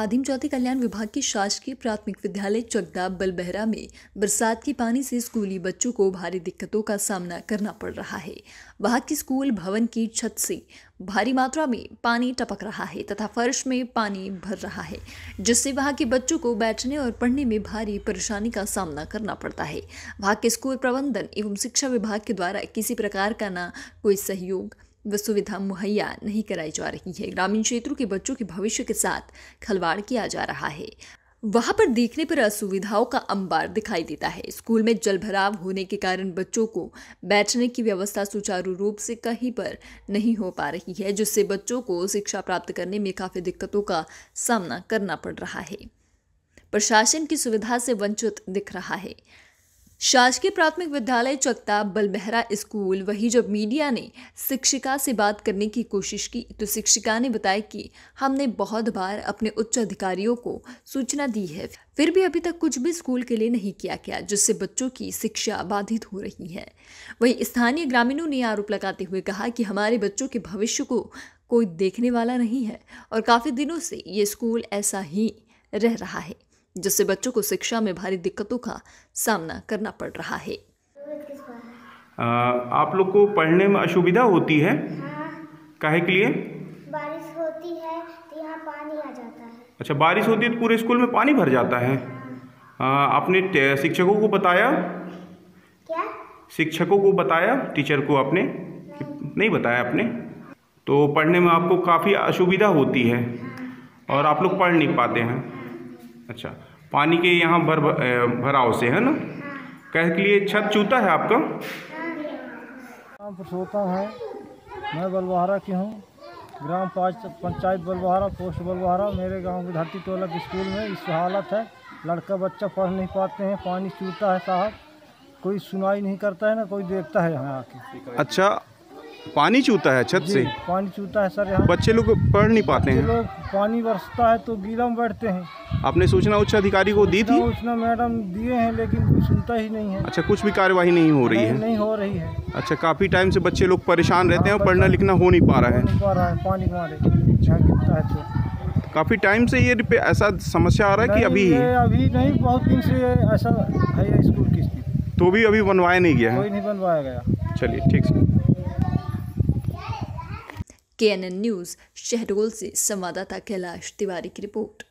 आदिम जाति कल्याण विभाग के शासकीय प्राथमिक विद्यालय चकदा बलबहरा में बरसात के पानी से स्कूली बच्चों को भारी दिक्कतों का सामना करना पड़ रहा है वहाँ के स्कूल भवन की छत से भारी मात्रा में पानी टपक रहा है तथा फर्श में पानी भर रहा है जिससे वहाँ के बच्चों को बैठने और पढ़ने में भारी परेशानी का सामना करना पड़ता है वहाँ के स्कूल प्रबंधन एवं शिक्षा विभाग के द्वारा किसी प्रकार का ना कोई सहयोग सुविधा मुहैया नहीं कराई जा रही है ग्रामीण क्षेत्रों के बच्चों के भविष्य के साथ खलवाड़ किया जा रहा है वहां पर देखने पर असुविधाओं का अंबार दिखाई देता है स्कूल में जलभराव होने के कारण बच्चों को बैठने की व्यवस्था सुचारू रूप से कहीं पर नहीं हो पा रही है जिससे बच्चों को शिक्षा प्राप्त करने में काफ़ी दिक्कतों का सामना करना पड़ रहा है प्रशासन की सुविधा से वंचित दिख रहा है शासकीय प्राथमिक विद्यालय चकता बलबहरा स्कूल वही जब मीडिया ने शिक्षिका से बात करने की कोशिश की तो शिक्षिका ने बताया कि हमने बहुत बार अपने उच्च अधिकारियों को सूचना दी है फिर भी अभी तक कुछ भी स्कूल के लिए नहीं किया गया जिससे बच्चों की शिक्षा बाधित हो रही है वहीं स्थानीय ग्रामीणों ने आरोप लगाते हुए कहा कि हमारे बच्चों के भविष्य को कोई देखने वाला नहीं है और काफ़ी दिनों से ये स्कूल ऐसा ही रह रहा है जिससे बच्चों को शिक्षा में भारी दिक्कतों का सामना करना पड़ रहा है आ, आप लोग को पढ़ने में असुविधा होती है हाँ। के लिए बारिश होती है तो यहाँ पानी आ जाता है अच्छा बारिश होती है तो पूरे स्कूल में पानी भर जाता है हाँ। आ, आपने शिक्षकों को बताया क्या शिक्षकों को बताया टीचर को आपने नहीं, नहीं बताया आपने तो पढ़ने में आपको काफ़ी असुविधा होती है हाँ। और आप लोग पढ़ नहीं पाते हैं अच्छा पानी के यहाँ भर भराव से है ना कह के लिए छत चूता है आपका सोता है मैं बलवाहरा की हूँ ग्राम पंचायत बलवाहरा पोस्ट बलवाहरा मेरे गांव की धरती टोलक स्कूल में इस हालत है लड़का बच्चा पढ़ नहीं पाते हैं पानी चूता है साहब कोई सुनाई नहीं करता है ना कोई देखता है यहाँ आके अच्छा पानी चूता है छत से पानी चूता है सर यहाँ बच्चे लोग पढ़ नहीं पाते हैं लोग पानी बरसता है तो गीला में बैठते हैं आपने सूचना उच्च अधिकारी को दी थी सूचना मैडम दिए हैं लेकिन सुनता ही नहीं है अच्छा कुछ भी कार्यवाही नहीं हो रही है नहीं हो रही है अच्छा काफी टाइम से बच्चे लोग परेशान रहते हैं और हाँ, पढ़ना लिखना हो नहीं पा रहा है पानी तो। काफ़ी टाइम से ये ऐसा समस्या आ रहा है कि अभी अभी नहीं बहुत दिन से ऐसा है स्कूल की तो भी अभी बनवाया नहीं गया है कोई नहीं बनवाया गया चलिए ठीक के एन एन न्यूज़ शहडोल से संवाददाता कैलाश तिवारी की रिपोर्ट